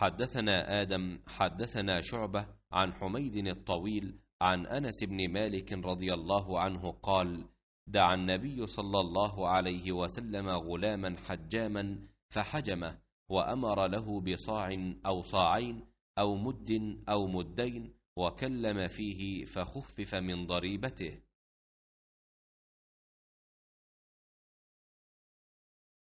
حدثنا آدم حدثنا شعبة عن حميد الطويل عن أنس بن مالك رضي الله عنه قال دعا النبي صلى الله عليه وسلم غلاما حجاما فحجمه وأمر له بصاع أو صاعين أو مد أو مدين وكلم فيه فخفف من ضريبته